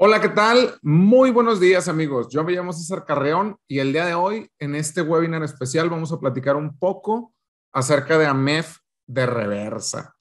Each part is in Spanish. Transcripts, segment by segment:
Hola, ¿qué tal? Muy buenos días amigos. Yo me llamo César Carreón y el día de hoy en este webinar especial vamos a platicar un poco acerca de AMEF de reversa.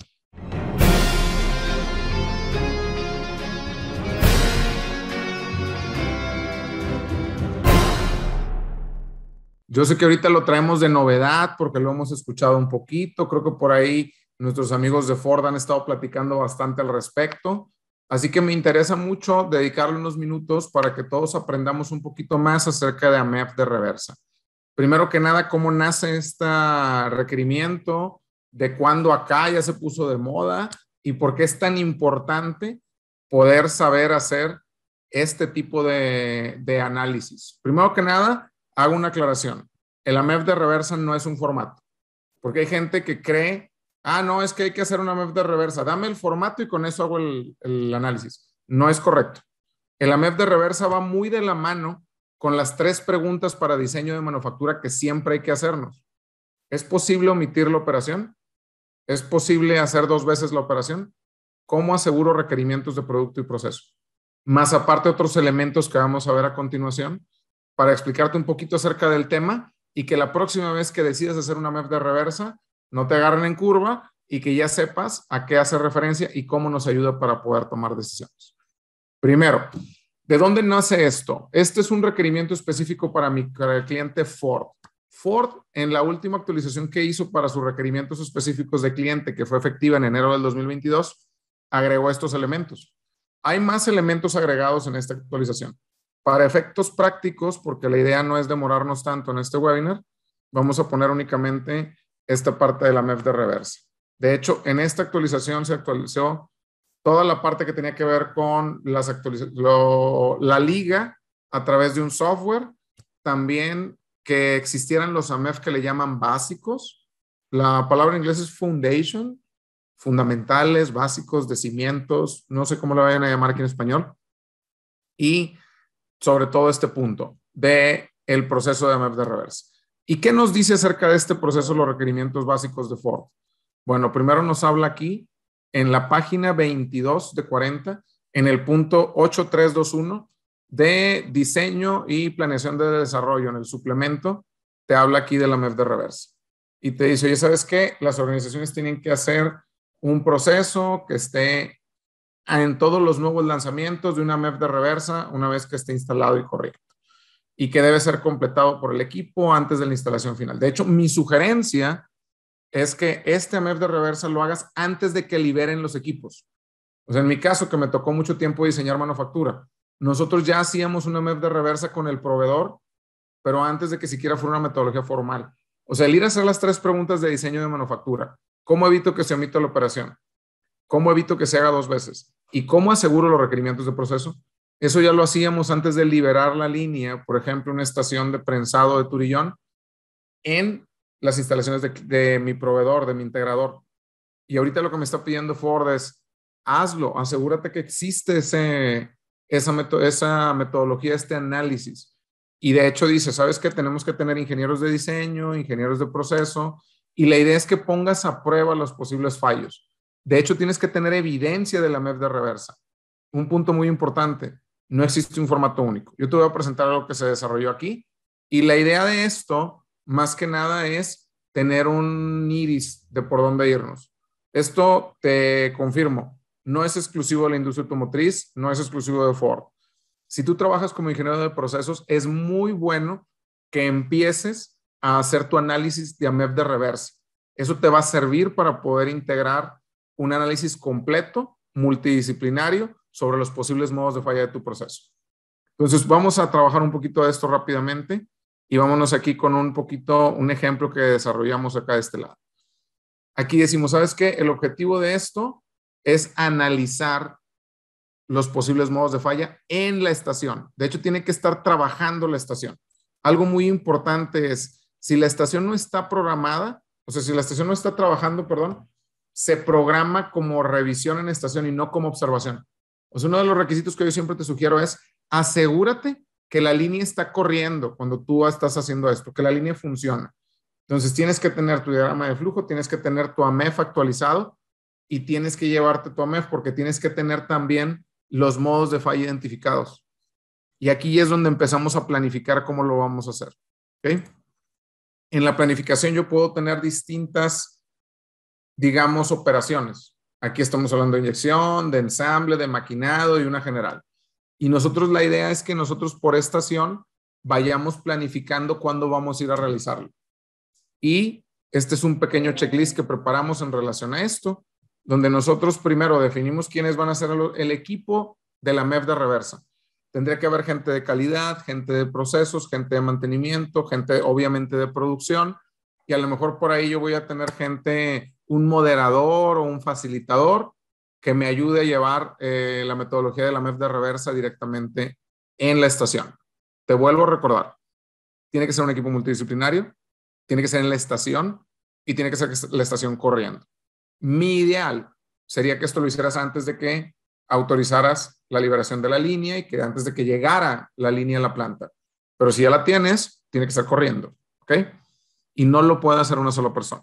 Yo sé que ahorita lo traemos de novedad porque lo hemos escuchado un poquito. Creo que por ahí nuestros amigos de Ford han estado platicando bastante al respecto. Así que me interesa mucho dedicarle unos minutos para que todos aprendamos un poquito más acerca de AMEP de reversa. Primero que nada, ¿cómo nace este requerimiento? ¿De cuándo acá ya se puso de moda? ¿Y por qué es tan importante poder saber hacer este tipo de, de análisis? Primero que nada, hago una aclaración. El AMEF de reversa no es un formato, porque hay gente que cree ah, no, es que hay que hacer una MEF de reversa, dame el formato y con eso hago el, análisis. No es correcto. El AMEF de reversa va muy de la mano con las tres preguntas para diseño de manufactura que siempre hay que hacernos. ¿Es posible omitir la operación? ¿Es posible hacer dos veces la operación? ¿Cómo aseguro requerimientos de producto y proceso? Más aparte otros elementos que vamos a ver a continuación para explicarte un poquito acerca del tema y que la próxima vez que decidas hacer una MEF de reversa, no te agarren en curva y que ya sepas a qué hace referencia y cómo nos ayuda para poder tomar decisiones. Primero, ¿de dónde nace esto? Este es un requerimiento específico para mi cliente Ford. Ford, en la última actualización que hizo para sus requerimientos específicos de cliente, que fue efectiva en enero del 2022, agregó estos elementos. Hay más elementos agregados en esta actualización. Para efectos prácticos, porque la idea no es demorarnos tanto en este webinar, vamos a poner únicamente esta parte de la MEF de reversa. De hecho, en esta actualización se actualizó toda la parte que tenía que ver con las la liga a través de un software, también que existieran los AMEF que le llaman básicos. La palabra en inglés es foundation, fundamentales, básicos, de cimientos, no sé cómo lo vayan a llamar aquí en español. Y sobre todo este punto de el proceso de AMEF de reversa. ¿Y qué nos dice acerca de este proceso los requerimientos básicos de Ford? Bueno, primero nos habla aquí en la página 22 de 40, en el punto 8321 de diseño y planeación de desarrollo, en el suplemento, te habla aquí de la MEF de reversa. Y te dice, oye, ¿sabes qué? Las organizaciones tienen que hacer un proceso que esté en todos los nuevos lanzamientos de una MEF de reversa una vez que esté instalado y corriendo y que debe ser completado por el equipo antes de la instalación final. De hecho, mi sugerencia es que este MEF de reversa lo hagas antes de que liberen los equipos. O sea, en mi caso, que me tocó mucho tiempo diseñar manufactura, nosotros ya hacíamos un MEF de reversa con el proveedor, pero antes de que siquiera fuera una metodología formal. O sea, el ir a hacer las tres preguntas de diseño de manufactura. ¿Cómo evito que se omita la operación? ¿Cómo evito que se haga dos veces? ¿Y cómo aseguro los requerimientos de proceso? Eso ya lo hacíamos antes de liberar la línea, por ejemplo, una estación de prensado de Turillón en las instalaciones de, mi proveedor, de mi integrador. Y ahorita lo que me está pidiendo Ford es, hazlo, asegúrate que existe ese, esa, esa metodología, este análisis. Y de hecho dice, ¿sabes qué? Tenemos que tener ingenieros de diseño, ingenieros de proceso, y la idea es que pongas a prueba los posibles fallos. De hecho, tienes que tener evidencia de la MEF de reversa. Un punto muy importante no existe un formato único. Yo te voy a presentar algo que se desarrolló aquí y la idea de esto, más que nada, es tener un iris de por dónde irnos. Esto te confirmo, no es exclusivo de la industria automotriz, no es exclusivo de Ford. Si tú trabajas como ingeniero de procesos, es muy bueno que empieces a hacer tu análisis de AMEP de reverse. Eso te va a servir para poder integrar un análisis completo, multidisciplinario, sobre los posibles modos de falla de tu proceso. Entonces, vamos a trabajar un poquito de esto rápidamente y vámonos aquí con un poquito, un ejemplo que desarrollamos acá de este lado. Aquí decimos, ¿sabes qué? El objetivo de esto es analizar los posibles modos de falla en la estación. De hecho, tiene que estar trabajando la estación. Algo muy importante es, si la estación no está programada, o sea, si la estación no está trabajando, perdón, se programa como revisión en estación y no como observación uno de los requisitos que yo siempre te sugiero es asegúrate que la línea está corriendo cuando tú estás haciendo esto, que la línea funciona. Entonces tienes que tener tu diagrama de flujo, tienes que tener tu AMEF actualizado y tienes que llevarte tu AMEF porque tienes que tener también los modos de falla identificados. Y aquí es donde empezamos a planificar cómo lo vamos a hacer. En la planificación yo puedo tener distintas, digamos, operaciones. Aquí estamos hablando de inyección, de ensamble, de maquinado y una general. Y nosotros la idea es que nosotros por estación vayamos planificando cuándo vamos a ir a realizarlo. Y este es un pequeño checklist que preparamos en relación a esto, donde nosotros primero definimos quiénes van a ser el equipo de la MEF de reversa. Tendría que haber gente de calidad, gente de procesos, gente de mantenimiento, gente obviamente de producción y a lo mejor por ahí yo voy a tener gente un moderador o un facilitador que me ayude a llevar eh, la metodología de la MEF de reversa directamente en la estación. Te vuelvo a recordar, tiene que ser un equipo multidisciplinario, tiene que ser en la estación y tiene que ser la estación corriendo. Mi ideal sería que esto lo hicieras antes de que autorizaras la liberación de la línea y que antes de que llegara la línea a la planta. Pero si ya la tienes, tiene que estar corriendo, ¿ok? Y no lo puede hacer una sola persona.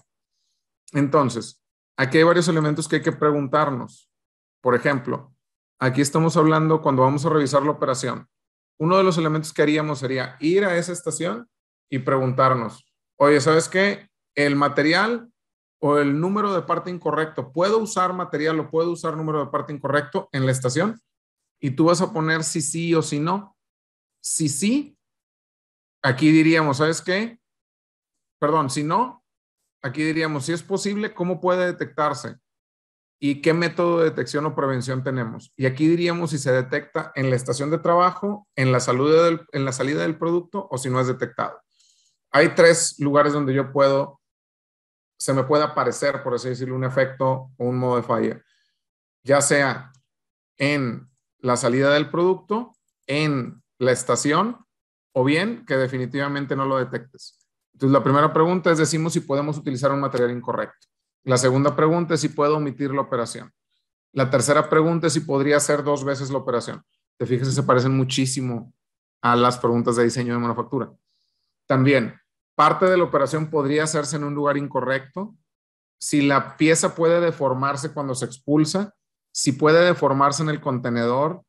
Entonces, aquí hay varios elementos que hay que preguntarnos. Por ejemplo, aquí estamos hablando cuando vamos a revisar la operación. Uno de los elementos que haríamos sería ir a esa estación y preguntarnos, oye, ¿sabes qué? El material o el número de parte incorrecto, ¿puedo usar material o puedo usar número de parte incorrecto en la estación? Y tú vas a poner si sí o si no. Si sí, aquí diríamos, ¿sabes qué? Perdón, si no, aquí diríamos, si es posible, ¿cómo puede detectarse? ¿Y qué método de detección o prevención tenemos? Y aquí diríamos si se detecta en la estación de trabajo, en la, salida del producto o si no es detectado. Hay tres lugares donde yo puedo, se me puede aparecer, por así decirlo, un efecto o un modo de falla. Ya sea en la salida del producto, en la estación o bien que definitivamente no lo detectes. Entonces, la primera pregunta es, decimos si podemos utilizar un material incorrecto. La segunda pregunta es si puedo omitir la operación. La tercera pregunta es si podría hacer dos veces la operación. Te fijas, se parecen muchísimo a las preguntas de diseño de manufactura. También, parte de la operación podría hacerse en un lugar incorrecto. Si la pieza puede deformarse cuando se expulsa, si puede deformarse en el contenedor,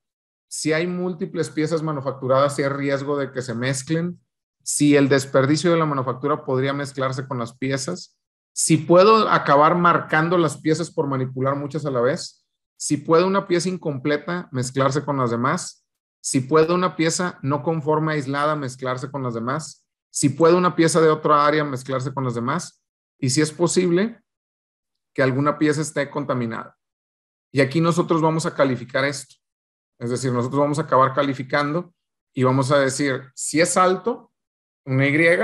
si hay múltiples piezas manufacturadas hay riesgo de que se mezclen, si el desperdicio de la manufactura podría mezclarse con las piezas, si puedo acabar marcando las piezas por manipular muchas a la vez, si puede una pieza incompleta mezclarse con las demás, si puede una pieza no conforme aislada mezclarse con las demás, si puede una pieza de otra área mezclarse con las demás y si es posible que alguna pieza esté contaminada. Y aquí nosotros vamos a calificar esto. Es decir, nosotros vamos a acabar calificando y vamos a decir si es alto, una Y,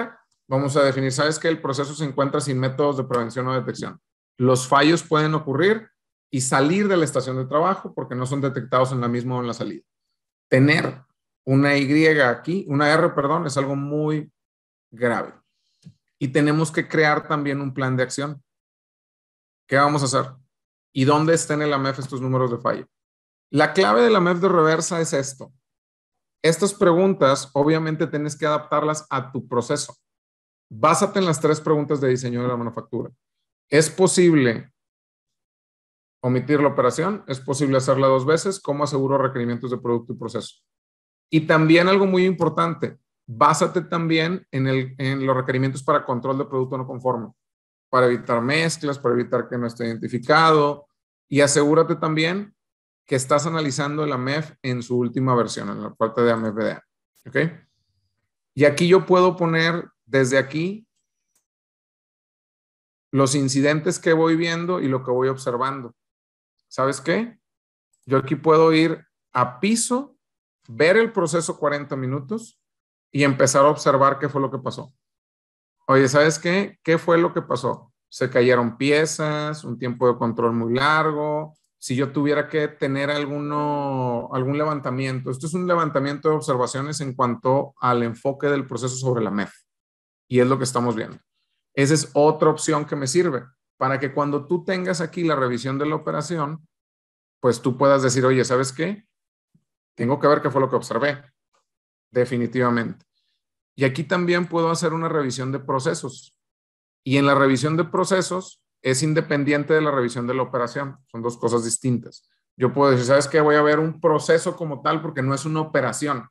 vamos a definir, ¿sabes que El proceso se encuentra sin métodos de prevención o detección. Los fallos pueden ocurrir y salir de la estación de trabajo porque no son detectados en la misma o en la salida. Tener una Y aquí, una R, perdón, es algo muy grave. Y tenemos que crear también un plan de acción. ¿Qué vamos a hacer? ¿Y dónde estén en la MEF estos números de fallo? La clave de la MEF de reversa es esto estas preguntas obviamente tienes que adaptarlas a tu proceso. Básate en las tres preguntas de diseño de la manufactura. ¿Es posible omitir la operación? ¿Es posible hacerla dos veces? ¿Cómo aseguro requerimientos de producto y proceso? Y también algo muy importante, básate también en, el, en los requerimientos para control de producto no conforme, para evitar mezclas, para evitar que no esté identificado y asegúrate también que estás analizando el AMEF en su última versión, en la parte de AMEF-BDA. E ¿Ok? Y aquí yo puedo poner desde aquí los incidentes que voy viendo y lo que voy observando. ¿Sabes qué? Yo aquí puedo ir a piso, ver el proceso 40 minutos y empezar a observar qué fue lo que pasó. Oye, ¿sabes qué? ¿Qué fue lo que pasó? Se cayeron piezas, un tiempo de control muy largo, si yo tuviera que tener alguno, algún levantamiento, esto es un levantamiento de observaciones en cuanto al enfoque del proceso sobre la MEF. Y es lo que estamos viendo. Esa es otra opción que me sirve para que cuando tú tengas aquí la revisión de la operación, pues tú puedas decir, oye, ¿sabes qué? Tengo que ver qué fue lo que observé, definitivamente. Y aquí también puedo hacer una revisión de procesos. Y en la revisión de procesos, es independiente de la revisión de la operación. Son dos cosas distintas. Yo puedo decir, ¿sabes qué? Voy a ver un proceso como tal porque no es una operación.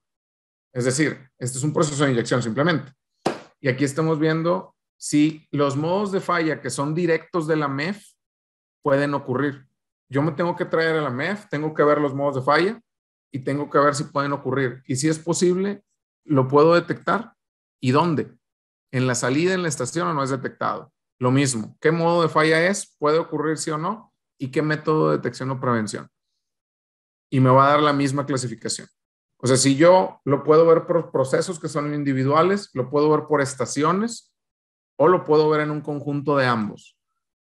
Es decir, este es un proceso de inyección simplemente. Y aquí estamos viendo si los modos de falla que son directos de la MEF pueden ocurrir. Yo me tengo que traer a la MEF, tengo que ver los modos de falla y tengo que ver si pueden ocurrir. Y si es posible, lo puedo detectar. ¿Y dónde? En la salida, en la estación o no es detectado. Lo mismo, ¿qué modo de falla es? ¿Puede ocurrir sí o no? ¿Y qué método de detección o prevención? Y me va a dar la misma clasificación. O sea, si yo lo puedo ver por procesos que son individuales, lo puedo ver por estaciones o lo puedo ver en un conjunto de ambos.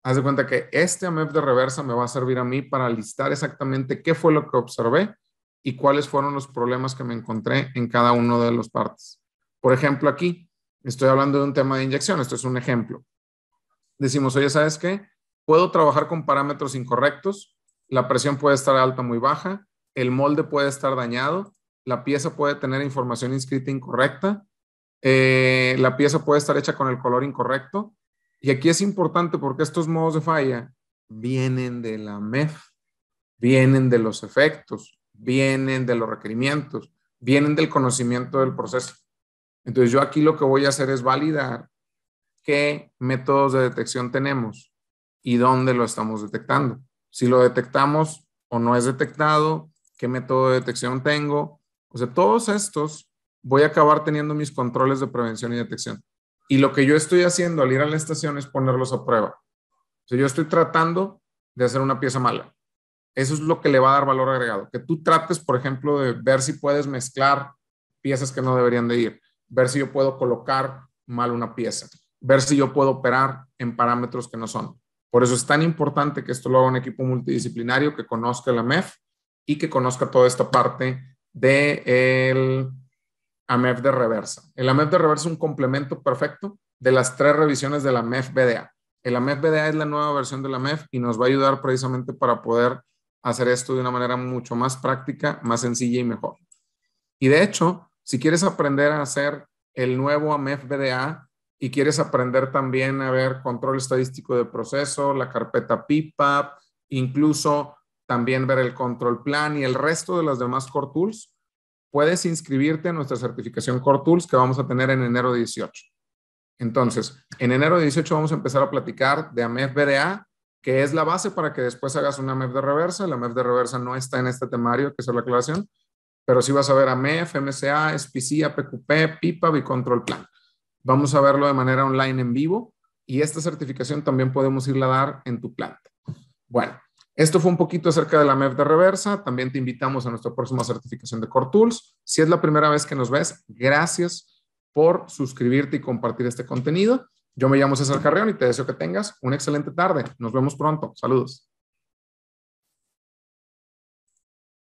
Haz de cuenta que este AMEP de reversa me va a servir a mí para listar exactamente qué fue lo que observé y cuáles fueron los problemas que me encontré en cada uno de los partes. Por ejemplo, aquí estoy hablando de un tema de inyección, esto es un ejemplo decimos, oye, ¿sabes qué? Puedo trabajar con parámetros incorrectos, la presión puede estar alta o muy baja, el molde puede estar dañado, la pieza puede tener información inscrita incorrecta, eh, la pieza puede estar hecha con el color incorrecto. Y aquí es importante porque estos modos de falla vienen de la MEF, vienen de los efectos, vienen de los requerimientos, vienen del conocimiento del proceso. Entonces yo aquí lo que voy a hacer es validar qué métodos de detección tenemos y dónde lo estamos detectando. Si lo detectamos o no es detectado, qué método de detección tengo. O sea, todos estos voy a acabar teniendo mis controles de prevención y detección. Y lo que yo estoy haciendo al ir a la estación es ponerlos a prueba. O sea, yo estoy tratando de hacer una pieza mala. Eso es lo que le va a dar valor agregado. Que tú trates, por ejemplo, de ver si puedes mezclar piezas que no deberían de ir, ver si yo puedo colocar mal una pieza ver si yo puedo operar en parámetros que no son. Por eso es tan importante que esto lo haga un equipo multidisciplinario que conozca la MEF y que conozca toda esta parte del AMEF de reversa. El AMEF de reversa es un complemento perfecto de las tres revisiones de la MEF BDA. El AMEF BDA es la nueva versión de la MEF y nos va a ayudar precisamente para poder hacer esto de una manera mucho más práctica, más sencilla y mejor. Y de hecho, si quieres aprender a hacer el nuevo AMEF BDA, y quieres aprender también a ver control estadístico de proceso, la carpeta PIPAP, incluso también ver el control plan y el resto de las demás core tools, puedes inscribirte a nuestra certificación Core Tools que vamos a tener en enero 18. Entonces, en enero 18 vamos a empezar a platicar de AMEF BDA, que es la base para que después hagas una AMEF de reversa. La AMEF de reversa no está en este temario, que es la aclaración, pero sí vas a ver AMEF, MSA, SPC, APQP, PIPAP y Control Plan. Vamos a verlo de manera online en vivo y esta certificación también podemos irla a dar en tu planta. Bueno, esto fue un poquito acerca de la MEF de reversa. También te invitamos a nuestra próxima certificación de Core Tools. Si es la primera vez que nos ves, gracias por suscribirte y compartir este contenido. Yo me llamo César Carreón y te deseo que tengas una excelente tarde. Nos vemos pronto. Saludos.